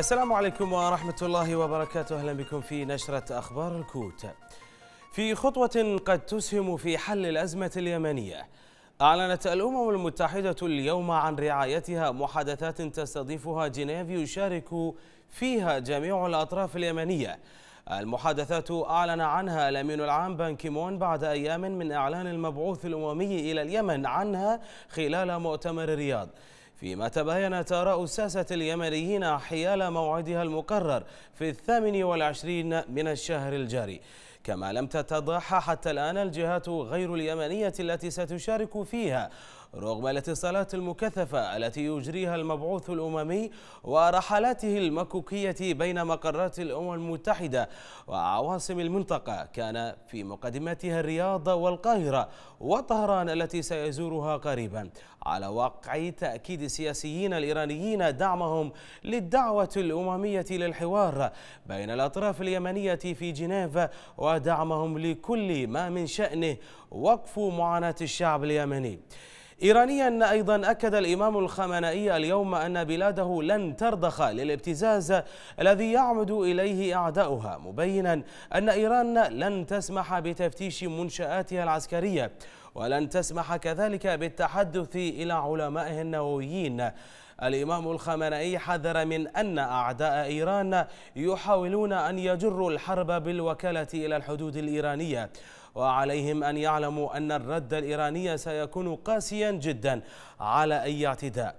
السلام عليكم ورحمة الله وبركاته أهلا بكم في نشرة أخبار الكوت في خطوة قد تسهم في حل الأزمة اليمنية أعلنت الأمم المتحدة اليوم عن رعايتها محادثات تستضيفها جنيف يشارك فيها جميع الأطراف اليمنية المحادثات أعلن عنها الأمين العام بانكيمون بعد أيام من إعلان المبعوث الأممي إلى اليمن عنها خلال مؤتمر الرياض فيما تباينت آراء الساسة اليمنيين حيال موعدها المقرر في الثامن والعشرين من الشهر الجاري كما لم تتضح حتى الآن الجهات غير اليمنية التي ستشارك فيها رغم الاتصالات المكثفة التي يجريها المبعوث الأممي ورحلاته المكوكية بين مقرات الأمم المتحدة وعواصم المنطقة كان في مقدمتها الرياض والقاهرة وطهران التي سيزورها قريبا على وقع تأكيد السياسيين الإيرانيين دعمهم للدعوة الأممية للحوار بين الأطراف اليمنية في جنيف ودعمهم لكل ما من شأنه وقف معاناة الشعب اليمني إيرانيا أيضا أكد الإمام الخامنائي اليوم أن بلاده لن ترضخ للابتزاز الذي يعمد إليه أعداؤها مبينا أن إيران لن تسمح بتفتيش منشآتها العسكرية ولن تسمح كذلك بالتحدث إلى علمائه النوويين الإمام الخامنائي حذر من أن أعداء إيران يحاولون أن يجروا الحرب بالوكالة إلى الحدود الإيرانية وعليهم أن يعلموا أن الرد الإيراني سيكون قاسيا جدا على أي اعتداء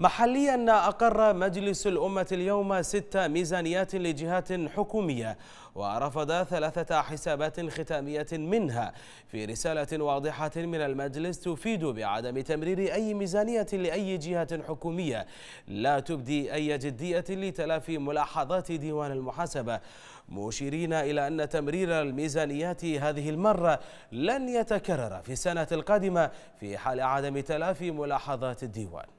محليا أقر مجلس الأمة اليوم ست ميزانيات لجهات حكومية ورفض ثلاثة حسابات ختامية منها في رسالة واضحة من المجلس تفيد بعدم تمرير أي ميزانية لأي جهة حكومية لا تبدي أي جدية لتلافي ملاحظات ديوان المحاسبة مشيرين إلى أن تمرير الميزانيات هذه المرة لن يتكرر في السنة القادمة في حال عدم تلافي ملاحظات الديوان